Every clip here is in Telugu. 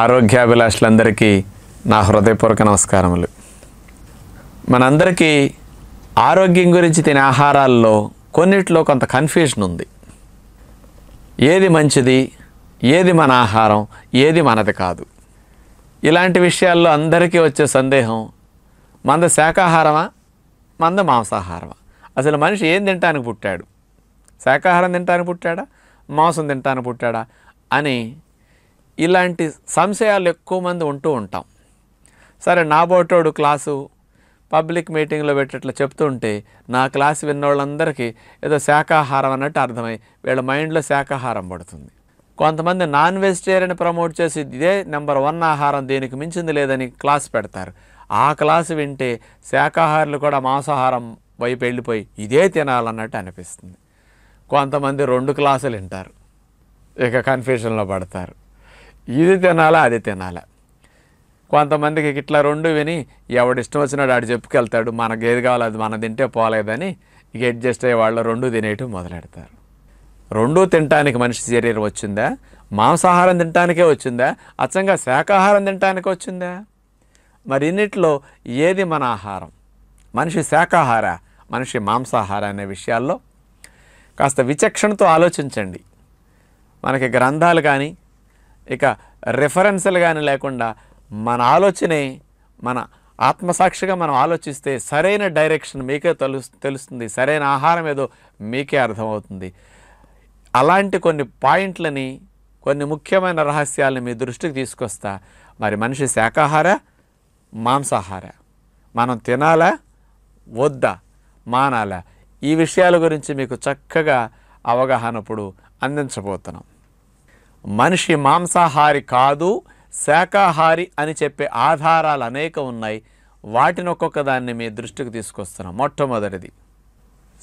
ఆరోగ్యాభిలాషులందరికీ నా హృదయపూర్వక నమస్కారములు మనందరికీ ఆరోగ్యం గురించి తినే ఆహారాల్లో కొన్నిట్లో కొంత కన్ఫ్యూజన్ ఉంది ఏది మంచిది ఏది మన ఆహారం ఏది మనది కాదు ఇలాంటి విషయాల్లో అందరికీ వచ్చే సందేహం మంద శాకాహారమా మంద మాంసాహారమా అసలు మనిషి ఏం తింటానికి పుట్టాడు శాకాహారం తింటానికి పుట్టాడా మాంసం తింటానికి పుట్టాడా అని ఇలాంటి సంశయాలు ఎక్కువ మంది ఉంటూ ఉంటాం సరే నా బోటోడు క్లాసు పబ్లిక్ మీటింగ్లో పెట్టేట్లు చెప్తుంటే నా క్లాస్ విన్నోళ్ళందరికీ ఏదో శాకాహారం అన్నట్టు అర్థమై వీళ్ళ మైండ్లో శాకాహారం పడుతుంది కొంతమంది నాన్ వెజిటేరియన్ ప్రమోట్ చేసి ఇదే నెంబర్ వన్ ఆహారం దీనికి మించింది లేదని క్లాస్ పెడతారు ఆ క్లాసు వింటే శాకాహారులు కూడా మాంసాహారం వైపు వెళ్ళిపోయి ఇదే తినాలన్నట్టు అనిపిస్తుంది కొంతమంది రెండు క్లాసులు వింటారు ఇక కన్ఫ్యూషన్లో పడతారు ఇది తినాలా అది తినాలా కొంతమందికి ఇట్లా రెండు విని ఎవడిష్టం వచ్చినాడు ఆడు చెప్పుకెళ్తాడు మనకు ఏది కావాలి అది మనం తింటే పోలేదని ఇక అడ్జస్ట్ అయ్యే వాళ్ళు రెండు తినేయటం మొదలెడతారు రెండూ తినటానికి మనిషి శరీరం వచ్చిందా మాంసాహారం తినటానికే వచ్చిందా అచ్చంగా శాకాహారం తినటానికి వచ్చిందా మరి ఇన్నిట్లో ఏది మన ఆహారం మనిషి శాకాహార మనిషి మాంసాహార అనే విషయాల్లో కాస్త విచక్షణతో ఆలోచించండి మనకి గ్రంథాలు కానీ ఇక రెఫరెన్స్లు కానీ లేకుండా మన ఆలోచనే మన ఆత్మసాక్షిగా మనం ఆలోచిస్తే సరైన డైరెక్షన్ మీకే తలు తెలుస్తుంది సరైన ఆహారం ఏదో మీకే అర్థమవుతుంది అలాంటి కొన్ని పాయింట్లని కొన్ని ముఖ్యమైన రహస్యాలని మీ దృష్టికి తీసుకొస్తా మరి మనిషి శాకాహార మాంసాహార మనం తినాలా వద్దా మానాలా ఈ విషయాల గురించి మీకు చక్కగా అవగాహన ఇప్పుడు అందించబోతున్నాం మనిషి మాంసాహారి కాదు శాకాహారి అని చెప్పే ఆధారాలు అనేక ఉన్నాయి వాటిని ఒక్కొక్క దాన్ని మీ దృష్టికి తీసుకొస్తున్నాం మొట్టమొదటిది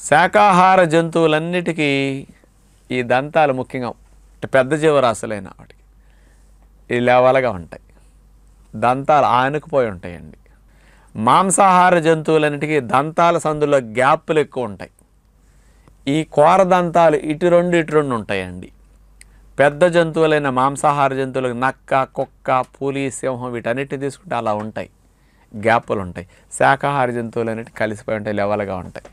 శాకాహార జంతువులన్నిటికీ ఈ దంతాలు ముఖ్యంగా పెద్ద జీవరాశులైన వాటికి ఈ లేవలగా ఉంటాయి దంతాలు ఆనుకుపోయి ఉంటాయండి మాంసాహార జంతువులన్నిటికీ దంతాల సందులో గ్యాప్లు ఎక్కువ ఉంటాయి ఈ కోర దంతాలు ఇటు రెండు ఇటు రెండు ఉంటాయండి పెద్ద జంతువులైన మాంసాహార జంతువులకు నక్క కుక్క పులి సింహం వీటన్నిటిని తీసుకుంటే అలా ఉంటాయి గ్యాపులు ఉంటాయి శాకాహార జంతువులు అనేవి కలిసిపోయి ఉంటాయి లెవెల్గా ఉంటాయి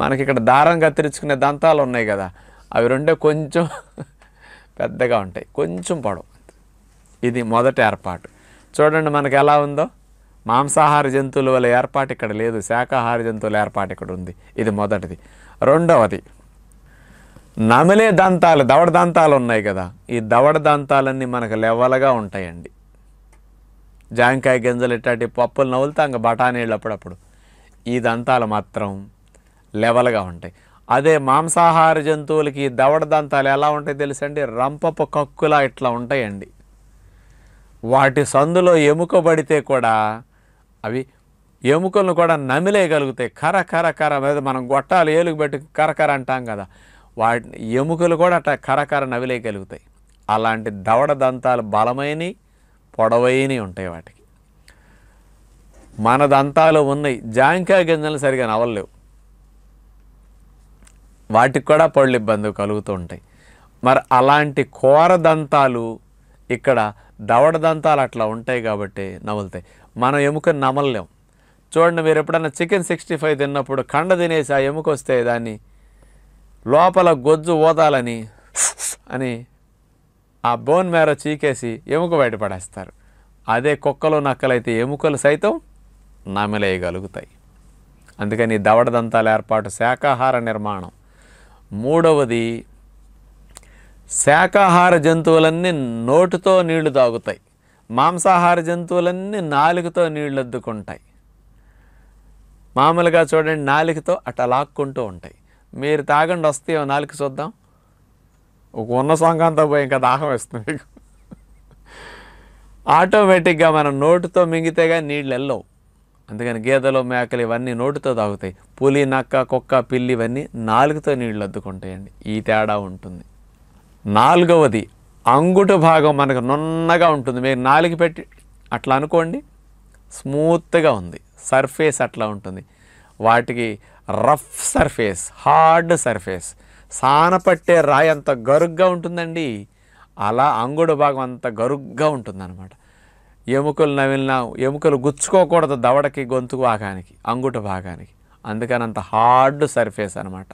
మనకి ఇక్కడ దారం కత్తిరించుకునే దంతాలు ఉన్నాయి కదా అవి రెండే కొంచెం పెద్దగా ఉంటాయి కొంచెం పొడవు ఇది మొదటి ఏర్పాటు చూడండి మనకు ఎలా ఉందో మాంసాహార జంతువుల వల్ల ఏర్పాటు ఇక్కడ లేదు శాకాహార జంతువుల ఏర్పాటు ఇక్కడ ఉంది ఇది మొదటిది రెండవది నమిలే దంతాలు దవడ దంతాలు ఉన్నాయి కదా ఈ దవడ దంతాలన్నీ మనకు లెవలగా ఉంటాయండి జాంకాయ గింజలు ఇట్లాంటి పప్పులు నవ్వులుతా ఇంకా బఠానీళ్ళు అప్పుడప్పుడు ఈ దంతాలు మాత్రం లెవల్గా ఉంటాయి అదే మాంసాహార జంతువులకి దవడ దంతాలు ఎలా ఉంటాయి తెలుసండి రంపపు కక్కులా ఇట్లా ఉంటాయండి వాటి సందులో ఎముకబడితే కూడా అవి ఎముకలను కూడా నమిలేయగలుగుతాయి కర కర కర మీద మనం గొట్టాలు ఏలుగు పెట్టి కరకర అంటాం కదా వాటి ఎముకలు కూడా అట్లా కరకర నవిలేయగలుగుతాయి అలాంటి దవడ దంతాలు బలమైనవి పొడవైనవి ఉంటాయి వాటికి మన దంతాలు ఉన్నాయి జాంకాయ గింజలు సరిగా నవలలేవు వాటికి కూడా పళ్ళు ఇబ్బందులు కలుగుతూ ఉంటాయి మరి అలాంటి కూర దంతాలు ఇక్కడ దవడ దంతాలు అట్లా ఉంటాయి కాబట్టి నములుతాయి మనం ఎముక నమలలేం చూడండి మీరు ఎప్పుడైనా చికెన్ సిక్స్టీ ఫైవ్ తిన్నప్పుడు కండ తినేసి ఆ ఎముక వస్తే దాన్ని లోపల గొజ్జు ఓదాలని అని ఆ బోన్ మేర చీకేసి ఎముక బయటపడేస్తారు అదే కుక్కలు నక్కలైతే ఎముకలు సైతం నమిలేయగలుగుతాయి అందుకని దవడ ఏర్పాటు శాకాహార నిర్మాణం మూడవది శాకాహార జంతువులన్నీ నోటుతో నీళ్లు తాగుతాయి మాంసాహార జంతువులన్నీ నాలుగుతో నీళ్ళు అద్దుకుంటాయి మామూలుగా చూడండి నాలుగుతో అట్లా లాక్కుంటూ ఉంటాయి మీరు తాగండి వస్తే నాలుగు చూద్దాం ఒక ఉన్న సాంగ్ అంతా పోయి ఇంకా దాహం వేస్తుంది మీకు ఆటోమేటిక్గా మనం నోటుతో మింగితేగా నీళ్ళు వెళ్ళవు అందుకని గేదెలు మేకలు ఇవన్నీ నోటితో తాగుతాయి పులి నక్క కుక్క పిల్లి ఇవన్నీ నాలుగుతో నీళ్ళు అద్దుకుంటాయండి ఈ తేడా ఉంటుంది నాలుగవది అంగుట భాగం మనకు నున్నగా ఉంటుంది మీరు నాలుగు పెట్టి అట్లా అనుకోండి స్మూత్గా ఉంది సర్ఫేస్ అట్లా ఉంటుంది వాటికి రఫ్ సర్ఫేస్ హార్డ్ సర్ఫేస్ సాన పట్టే రాయి అంత గరుగ్గా ఉంటుందండి అలా అంగుడు భాగం అంత గరుగ్గా ఉంటుందన్నమాట ఎముకలు నవిలిన ఎముకలు గుచ్చుకోకూడదు దవడకి గొంతు భాగానికి అంగుటు భాగానికి అందుకని అంత హార్డ్ సర్ఫేస్ అనమాట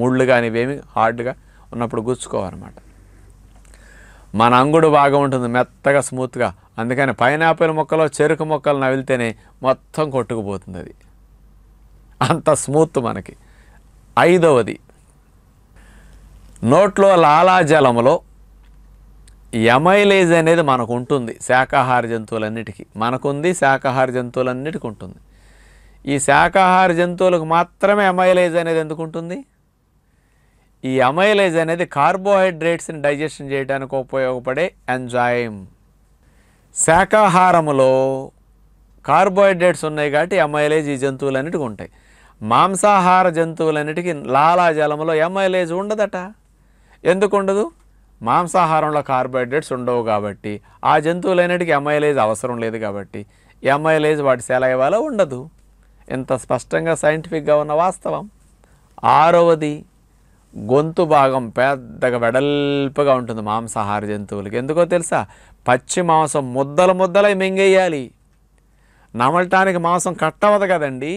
ముళ్ళు కానీ హార్డ్గా ఉన్నప్పుడు గుచ్చుకోవన్నమాట మన అంగుడు బాగా ఉంటుంది మెత్తగా స్మూత్గా అందుకని పైనాపిల్ మొక్కలో చెరుకు మొక్కలు నవిలితేనే మొత్తం కొట్టుకుపోతుంది అది అంత స్మూత్ మనకి ఐదవది నోట్లో లాలాజలములో ఎమైలేజ్ అనేది మనకు ఉంటుంది శాకాహార జంతువులన్నిటికీ మనకుంది శాకాహార జంతువులన్నిటికీ ఉంటుంది ఈ శాకాహార జంతువులకు మాత్రమే ఎమైలేజ్ అనేది ఎందుకు ఉంటుంది ఈ ఎమైలేజ్ అనేది కార్బోహైడ్రేట్స్ని డైజెషన్ చేయడానికి ఉపయోగపడే ఎంజాయిమ్ శాకాహారములో కార్బోహైడ్రేట్స్ ఉన్నాయి కాబట్టి అమైలేజ్ ఈ జంతువులన్నిటికీ ఉంటాయి మాంసాహార జంతువులన్నిటికీ లాలాజలంలో ఎంఐలేజ్ ఉండదట ఎందుకు ఉండదు మాంసాహారంలో కార్బోహైడ్రేట్స్ ఉండవు కాబట్టి ఆ జంతువులన్నిటికీ ఎంఐలేజ్ అవసరం లేదు కాబట్టి ఎంఐలేజ్ వాటి సెలైవాలో ఉండదు ఇంత స్పష్టంగా సైంటిఫిక్గా ఉన్న వాస్తవం ఆరవది గొంతు భాగం పెద్దగా వెడల్పుగా ఉంటుంది మాంసాహార జంతువులకి ఎందుకో తెలుసా పచ్చి మాంసం ముద్దల ముద్దలై మింగేయాలి నమలటానికి మాంసం కట్టవదు కదండీ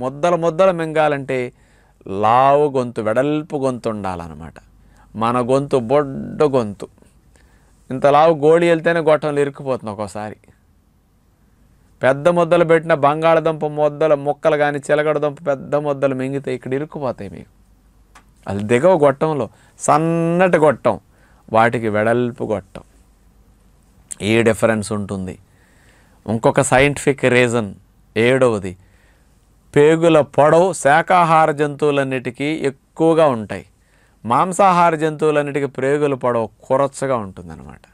ముద్దల ముద్దల మింగాలంటే లావు గొంతు వెడల్పు గొంతు ఉండాలన్నమాట మన గొంతు బొడ్డ గొంతు ఇంత లావు గోళి వెళ్తేనే గొట్టం ఇరుక్కుపోతుంది ఒక్కోసారి పెద్ద ముద్దలు పెట్టిన బంగాళదుంప ముద్దలు ముక్కలు కానీ చిలకడదుంప పెద్ద ముద్దలు మింగితే ఇక్కడ ఇరుక్కుపోతాయి మీకు అది దిగవ గొట్టంలో సన్నటి గొట్టం వాటికి వెడల్పు గొట్టం ఏ డిఫరెన్స్ ఉంటుంది ఇంకొక సైంటిఫిక్ రీజన్ ఏడవది పేగుల పొడవు శాఖాహార జంతువులన్నిటికీ ఎక్కువగా ఉంటాయి మాంసాహార జంతువులన్నిటికీ పేగుల పొడవు కురచగా ఉంటుందన్నమాట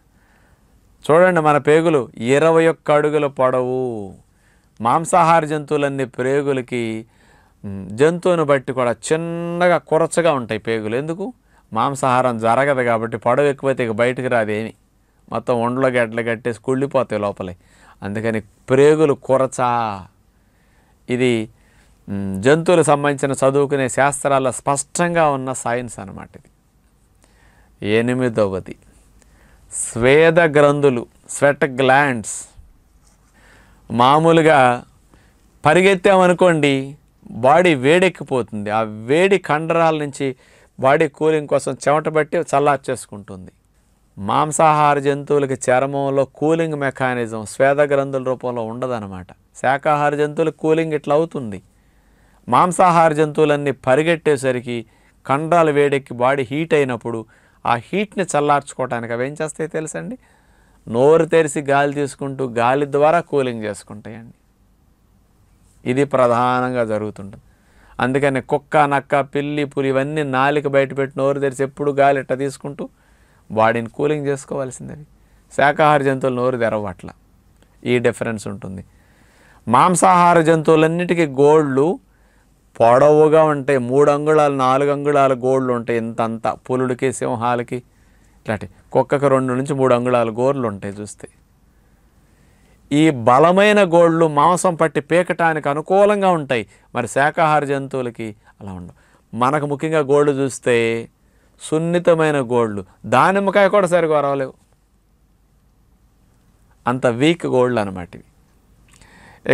చూడండి మన పేగులు ఇరవై ఒక్క అడుగుల పొడవు మాంసాహార జంతువులన్నీ పేగులకి జంతువుని బట్టి కూడా చిన్నగా కురచగా ఉంటాయి పేగులు ఎందుకు మాంసాహారం జరగదు కాబట్టి పొడవు ఎక్కువైతే ఇక బయటకు రాదేమి మొత్తం ఒండ్లో గడ్డలు కట్టేసి కుళ్ళిపోతాయి లోపలే అందుకని ప్రేగులు కురచా ఇది జంతువులకు సంబంధించిన చదువుకునే శాస్త్రాల్లో స్పష్టంగా ఉన్న సైన్స్ అనమాట ఇది ఎనిమిదవది స్వేద గ్రంథులు స్వెట్ గ్లాండ్స్ మామూలుగా పరిగెత్తామనుకోండి బాడీ వేడెక్కిపోతుంది ఆ వేడి కండరాల నుంచి బాడీ కూలింగ్ కోసం చెమట బట్టి చల్లార్చేసుకుంటుంది మాంసాహార జంతువులకి చర్మంలో కూలింగ్ మెకానిజం స్వేద గ్రంథుల రూపంలో ఉండదనమాట శాకాహార జంతువులకు కూలింగ్ ఇట్లా అవుతుంది మాంసాహార జంతువులన్నీ పరిగెట్టేసరికి కండరాలు వేడెక్కి బాడీ హీట్ అయినప్పుడు ఆ హీట్ని చల్లార్చుకోవడానికి అవి ఏం చేస్తాయి తెలుసండి నోరు తెరిచి గాలి తీసుకుంటూ గాలి ద్వారా కూలింగ్ చేసుకుంటాయండి ఇది ప్రధానంగా జరుగుతుంటుంది అందుకని కుక్క నక్క పిల్లి పులి ఇవన్నీ నాలిక బయటపెట్టి నోరు తెరిచి ఎప్పుడు గాలి ఇట్ట తీసుకుంటూ బాడీని కూలింగ్ చేసుకోవాల్సిందవి శాకాహార జంతువులు నోరు తెరవట్ల ఈ డిఫరెన్స్ ఉంటుంది మాంసాహార జంతువులన్నిటికీ గోళ్ళు పొడవుగా ఉంటాయి మూడు అంగుళాలు నాలుగు అంగుళాల గోళ్ళు ఉంటాయి ఇంతంత పులుడికి సింహాలకి ఇట్లాంటి కుక్కకి రెండు నుంచి మూడు అంగుళాల గోర్లు ఉంటాయి చూస్తే ఈ బలమైన గోళ్ళు మాంసం పట్టి పీకటానికి అనుకూలంగా ఉంటాయి మరి శాకాహార జంతువులకి అలా ఉండవు మనకు ముఖ్యంగా గోళ్ళు చూస్తే సున్నితమైన గోళ్ళు దానిమ్మకాయ కూడా సరిగా రావలేవు అంత వీక్ గోళ్ళు అనమాట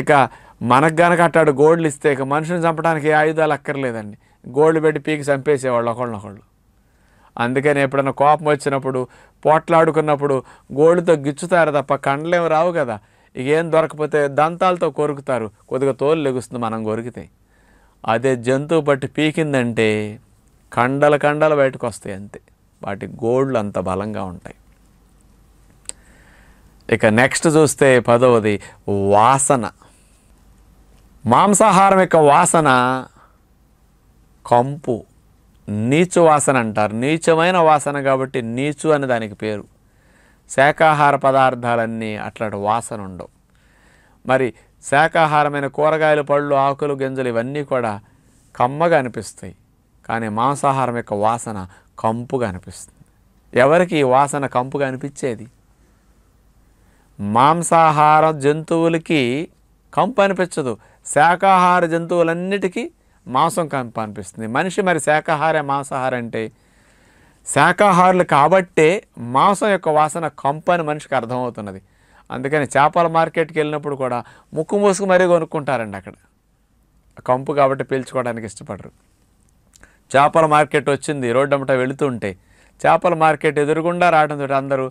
ఇక మనకు గనక అట్టాడు గోల్డ్లు ఇస్తే ఇక మనుషుని చంపడానికి ఏ ఆయుధాలు అక్కర్లేదండి గోల్డ్ పెట్టి పీకి చంపేసేవాళ్ళు ఒకళ్ళనొకళ్ళు అందుకని ఎప్పుడైనా కోపం వచ్చినప్పుడు పోట్లాడుకున్నప్పుడు గోల్డ్తో గిచ్చుతారు తప్ప కండలేం రావు కదా ఇక ఏం దొరకపోతే దంతాలతో కొరుకుతారు కొద్దిగా తోలు లెగుస్తుంది మనం కొరికితే అదే జంతువు పట్టి పీకిందంటే కండల కండలు బయటకు వస్తాయి అంతే వాటి గోళ్ళు అంత బలంగా ఉంటాయి ఇక నెక్స్ట్ చూస్తే పదవది వాసన మాంసాహారం యొక్క వాసన కంపు నీచు వాసన అంటారు నీచమైన వాసన కాబట్టి నీచు అని దానికి పేరు శాకాహార పదార్థాలన్నీ అట్లాంటి వాసన ఉండవు మరి శాకాహారమైన కూరగాయలు పళ్ళు ఆకులు గింజలు ఇవన్నీ కూడా కమ్మగా అనిపిస్తాయి కానీ మాంసాహారం యొక్క వాసన కంపుగా అనిపిస్తుంది ఎవరికి ఈ వాసన కంపుగా అనిపించేది మాంసాహార జంతువులకి కంపు అనిపించదు శాకాహార జంతువులన్నిటికీ మాంసం కంపు అనిపిస్తుంది మనిషి మరి శాకాహార మాంసాహార అంటే శాకాహారులు కాబట్టే మాంసం యొక్క వాసన కంపు అని మనిషికి అర్థమవుతున్నది అందుకని చేపల మార్కెట్కి వెళ్ళినప్పుడు కూడా ముక్కు మూసుకు మరీ కొనుక్కుంటారండి అక్కడ కంపు కాబట్టి పీల్చుకోవడానికి ఇష్టపడరు చేపల మార్కెట్ వచ్చింది అమ్మట వెళుతుంటే చేపల మార్కెట్ ఎదురుగుండా తోటి అందరూ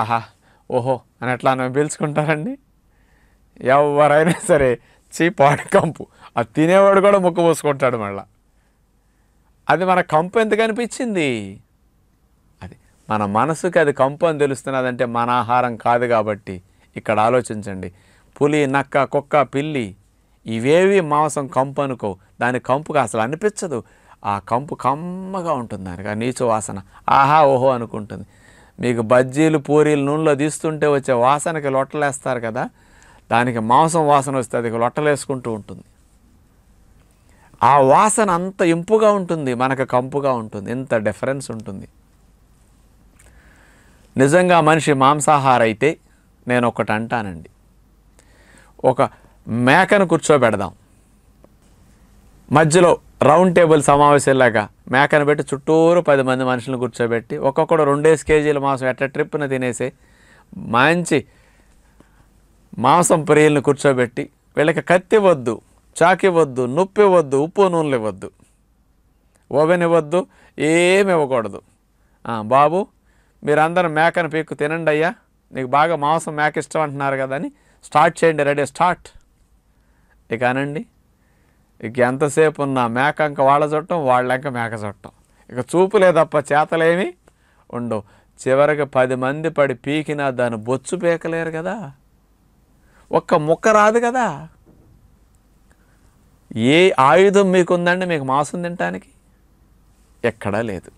ఆహా ఓహో అని ఎట్లా పీల్చుకుంటారండి ఎవరైనా సరే చీ పాడి కంపు అది తినేవాడు కూడా ముక్క పోసుకుంటాడు మళ్ళా అది మన కంపు ఎందుకు అనిపించింది అది మన మనసుకి అది కంపు అని తెలుస్తున్నది అంటే మన ఆహారం కాదు కాబట్టి ఇక్కడ ఆలోచించండి పులి నక్క కుక్క పిల్లి ఇవేవి మాంసం కంపు అనుకో దాని కంపుకి అసలు అనిపించదు ఆ కంపు కమ్మగా ఉంటుంది దానికి ఆ నీచు వాసన ఆహా ఓహో అనుకుంటుంది మీకు బజ్జీలు పూరీలు నూనెలో తీస్తుంటే వచ్చే వాసనకి లొట్టలేస్తారు కదా దానికి మాంసం వాసన వస్తే అది లొట్టలేసుకుంటూ ఉంటుంది ఆ వాసన అంత ఇంపుగా ఉంటుంది మనకు కంపుగా ఉంటుంది ఎంత డిఫరెన్స్ ఉంటుంది నిజంగా మనిషి మాంసాహార అయితే నేను ఒకటి అంటానండి ఒక మేకను కూర్చోబెడదాం మధ్యలో రౌండ్ టేబుల్ సమావేశంలాగా మేకను పెట్టి చుట్టూరు పది మంది మనుషులను కూర్చోబెట్టి ఒక్కొక్కడు రెండేసి కేజీల మాంసం ఎట్ట ట్రిప్ను తినేసి మంచి మాంసం ప్రియులను కూర్చోబెట్టి వీళ్ళకి కత్తి వద్దు చాకి వద్దు నొప్పి వద్దు ఉప్పు నూనెలు ఇవ్వద్దు ఓవెన్ ఇవ్వద్దు ఏమి ఇవ్వకూడదు బాబు మీరందరూ మేకను పీక్కు తినండి అయ్యా నీకు బాగా మాంసం మేక ఇష్టం అంటున్నారు కదా అని స్టార్ట్ చేయండి రెడీ స్టార్ట్ ఇక అనండి ఇక ఎంతసేపు ఉన్న మేక అంక వాళ్ళ చుట్టం వాళ్ళంక మేక చుట్టం ఇక చూపు లేదప్ప చేతలేమి ఉండవు చివరికి పది మంది పడి పీకినా దాన్ని బొచ్చు పీకలేరు కదా ఒక్క ముక్క రాదు కదా ఏ ఆయుధం మీకు ఉందండి మీకు మాంసం తినటానికి ఎక్కడా లేదు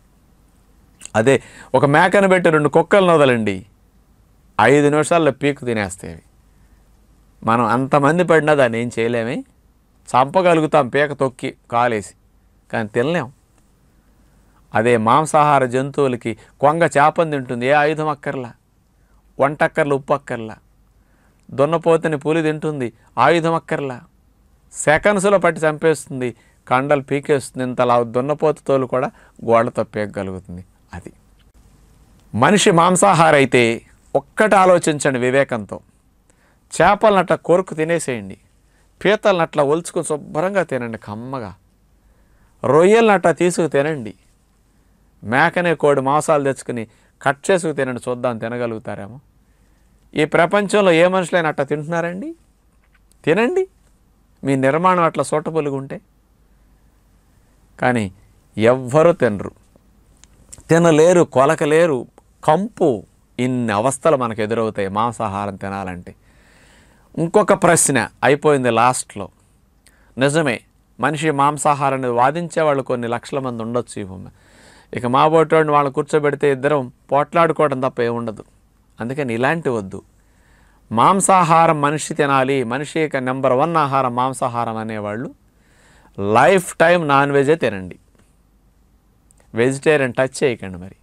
అదే ఒక మేకను పెట్టి రెండు కుక్కలను వదలండి ఐదు నిమిషాల్లో పీకు తినేస్తాయి మనం అంతమంది పడినా దాన్ని ఏం చేయలేమి చంపగలుగుతాం పీక తొక్కి కాలేసి కానీ తినలేం అదే మాంసాహార జంతువులకి కొంగ చేపను తింటుంది ఏ ఆయుధం అక్కర్లా వంట ఉప్పు అక్కర్లా దున్నపోతని పూలి తింటుంది ఆయుధం అక్కర్లా సెకండ్స్లో పట్టి చంపేస్తుంది కండలు పీకేస్తుంది ఇంతలా దున్నపోత తోలు కూడా గోడ తప్పేయగలుగుతుంది అది మనిషి మాంసాహారైతే ఒక్కటి ఆలోచించండి వివేకంతో చేపలనట్ల కోరుకు తినేసేయండి పీతలనట్ల ఒలుచుకుని శుభ్రంగా తినండి కమ్మగా అట్లా తీసుకు తినండి మేకనే కోడి మాంసాలు తెచ్చుకుని కట్ చేసుకు తినండి చూద్దాం తినగలుగుతారేమో ఈ ప్రపంచంలో ఏ మనుషులైనా అట్లా తింటున్నారండి తినండి మీ నిర్మాణం అట్లా సూటబుల్గా ఉంటే కానీ ఎవ్వరూ తినరు తినలేరు కొలకలేరు కంపు ఇన్ని అవస్థలు మనకు ఎదురవుతాయి మాంసాహారం తినాలంటే ఇంకొక ప్రశ్న అయిపోయింది లాస్ట్లో నిజమే మనిషి మాంసాహారాన్ని వాదించే వాళ్ళు కొన్ని లక్షల మంది ఉండొచ్చు ఇక మా బోటోడిని వాళ్ళు కూర్చోబెడితే ఇద్దరం పోట్లాడుకోవడం తప్ప ఏముండదు అందుకని ఇలాంటి వద్దు మాంసాహారం మనిషి తినాలి మనిషి యొక్క నెంబర్ వన్ ఆహారం మాంసాహారం అనేవాళ్ళు లైఫ్ టైం నాన్ వెజే తినండి వెజిటేరియన్ టచ్ చేయకండి మరి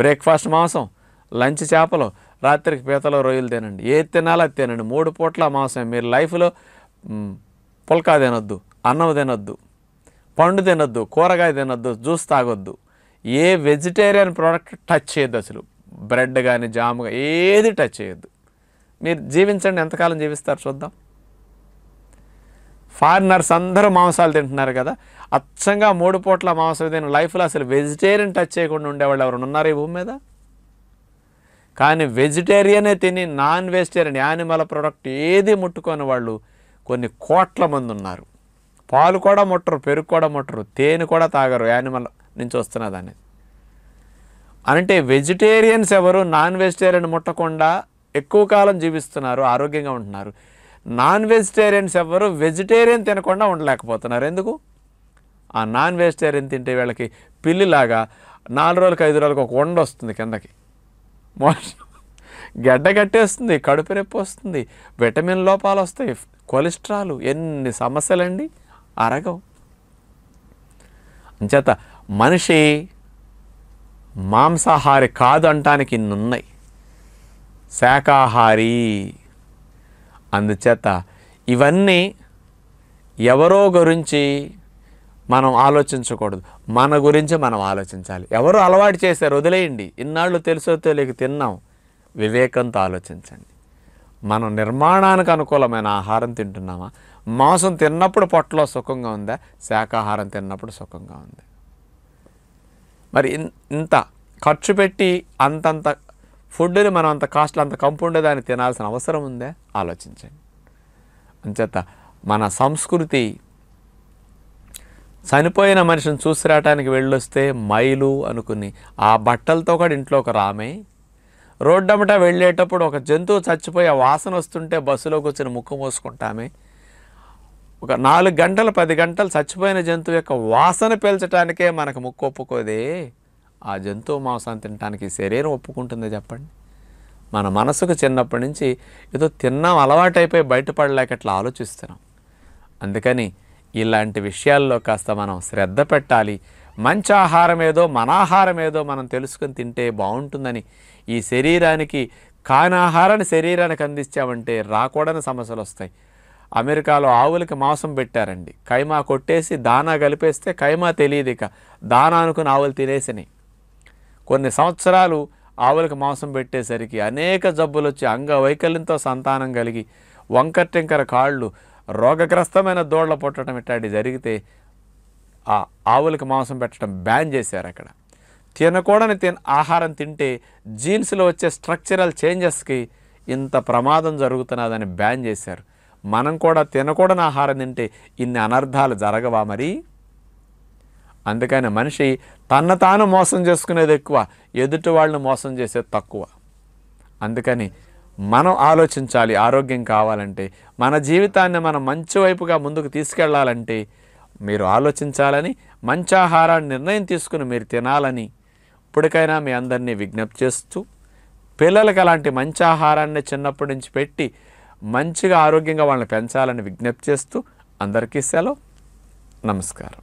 బ్రేక్ఫాస్ట్ మాంసం లంచ్ చేపలు రాత్రికి పీతలు రొయ్యలు తినండి ఏది తినాలో అది తినండి మూడు పూట్ల మాంసం మీరు లైఫ్లో పుల్కా తినొద్దు అన్నం తినొద్దు పండు తినొద్దు కూరగాయ తినొద్దు జ్యూస్ తాగొద్దు ఏ వెజిటేరియన్ ప్రోడక్ట్ టచ్ చేయొద్దు అసలు బ్రెడ్ కానీ జామ్ ఏది టచ్ చేయొద్దు మీరు జీవించండి ఎంతకాలం జీవిస్తారు చూద్దాం ఫారినర్స్ అందరూ మాంసాలు తింటున్నారు కదా అచ్చంగా మూడు పూట్ల మాంసం తిన లైఫ్లో అసలు వెజిటేరియన్ టచ్ చేయకుండా ఉండేవాళ్ళు ఎవరు ఉన్నారు ఈ భూమి మీద కానీ వెజిటేరియనే తిని నాన్ వెజిటేరియన్ యానిమల్ ప్రొడక్ట్ ఏది ముట్టుకొని వాళ్ళు కొన్ని కోట్ల మంది ఉన్నారు పాలు కూడా ముట్టరు పెరుగు కూడా ముట్టరు తేనె కూడా తాగరు యానిమల్ నుంచి వస్తున్నది అనేది అంటే వెజిటేరియన్స్ ఎవరు నాన్ వెజిటేరియన్ ముట్టకుండా ఎక్కువ కాలం జీవిస్తున్నారు ఆరోగ్యంగా ఉంటున్నారు నాన్ వెజిటేరియన్స్ ఎవరు వెజిటేరియన్ తినకుండా ఉండలేకపోతున్నారు ఎందుకు ఆ నాన్ వెజిటేరియన్ తింటే వీళ్ళకి పిల్లిలాగా నాలుగు రోజులకు ఐదు రోజులకు ఒక వండ వస్తుంది కిందకి మోషన్ గడ్డ కట్టేస్తుంది కడుపు రెప్పి వస్తుంది విటమిన్ లోపాలు వస్తాయి కొలెస్ట్రాల్ ఎన్ని సమస్యలండి అరగవు అంచేత మనిషి మాంసాహారి కాదు అంటానికి ఇన్నున్నాయి శాకాహారి అందుచేత ఇవన్నీ ఎవరో గురించి మనం ఆలోచించకూడదు మన గురించి మనం ఆలోచించాలి ఎవరు అలవాటు చేశారు వదిలేయండి ఇన్నాళ్ళు తెలుసో తెలియక తిన్నాం వివేకంతో ఆలోచించండి మనం నిర్మాణానికి అనుకూలమైన ఆహారం తింటున్నామా మాంసం తిన్నప్పుడు పొట్టలో సుఖంగా ఉందా శాకాహారం తిన్నప్పుడు సుఖంగా ఉందా మరి ఇంత ఖర్చు పెట్టి అంతంత ఫుడ్ని మనం అంత కాస్ట్లో అంత కంపు ఉండేదాన్ని తినాల్సిన అవసరం ఉందే ఆలోచించండి అంచేత మన సంస్కృతి చనిపోయిన మనిషిని చూసి రావడానికి వెళ్ళొస్తే మైలు అనుకుని ఆ బట్టలతో కూడా ఇంట్లోకి రామే రోడ్డమట వెళ్ళేటప్పుడు ఒక జంతువు చచ్చిపోయే వాసన వస్తుంటే బస్సులో వచ్చిన ముక్కు మోసుకుంటామే ఒక నాలుగు గంటలు పది గంటలు చచ్చిపోయిన జంతువు యొక్క వాసన పీల్చడానికే మనకు ముక్కు ఒప్పుకోదే ఆ జంతువు మాంసం తినడానికి శరీరం ఒప్పుకుంటుంది చెప్పండి మన మనసుకు చిన్నప్పటి నుంచి ఏదో తిన్నాం అలవాటైపోయి బయటపడలేక అట్లా ఆలోచిస్తున్నాం అందుకని ఇలాంటి విషయాల్లో కాస్త మనం శ్రద్ధ పెట్టాలి మంచి ఆహారం ఏదో మన ఆహారం ఏదో మనం తెలుసుకొని తింటే బాగుంటుందని ఈ శరీరానికి కాని ఆహారాన్ని శరీరానికి అందించామంటే రాకూడని సమస్యలు వస్తాయి అమెరికాలో ఆవులకి మాంసం పెట్టారండి కైమా కొట్టేసి దానా కలిపేస్తే కైమా తెలియదు ఇక దానా అనుకుని ఆవులు తినేసినాయి కొన్ని సంవత్సరాలు ఆవులకు మాంసం పెట్టేసరికి అనేక జబ్బులు వచ్చి అంగవైకల్యంతో సంతానం కలిగి వంకర్టెంకర కాళ్ళు రోగగ్రస్తమైన దోళ్ల పుట్టడం ఇట్లాంటి జరిగితే ఆ ఆవులకు మాంసం పెట్టడం బ్యాన్ చేశారు అక్కడ తినకూడని తిన ఆహారం తింటే జీన్స్లో వచ్చే స్ట్రక్చరల్ చేంజెస్కి ఇంత ప్రమాదం జరుగుతున్నదని బ్యాన్ చేశారు మనం కూడా తినకూడని ఆహారం తింటే ఇన్ని అనర్థాలు జరగవా మరి అందుకని మనిషి తన తాను మోసం చేసుకునేది ఎక్కువ ఎదుటి వాళ్ళని మోసం చేసేది తక్కువ అందుకని మనం ఆలోచించాలి ఆరోగ్యం కావాలంటే మన జీవితాన్ని మనం మంచి వైపుగా ముందుకు తీసుకెళ్లాలంటే మీరు ఆలోచించాలని మంచి ఆహారాన్ని నిర్ణయం తీసుకుని మీరు తినాలని ఇప్పటికైనా మీ అందరినీ విజ్ఞప్తి చేస్తూ పిల్లలకి అలాంటి మంచి ఆహారాన్ని చిన్నప్పటి నుంచి పెట్టి మంచిగా ఆరోగ్యంగా వాళ్ళని పెంచాలని విజ్ఞప్తి చేస్తూ అందరికీ సెలవు నమస్కారం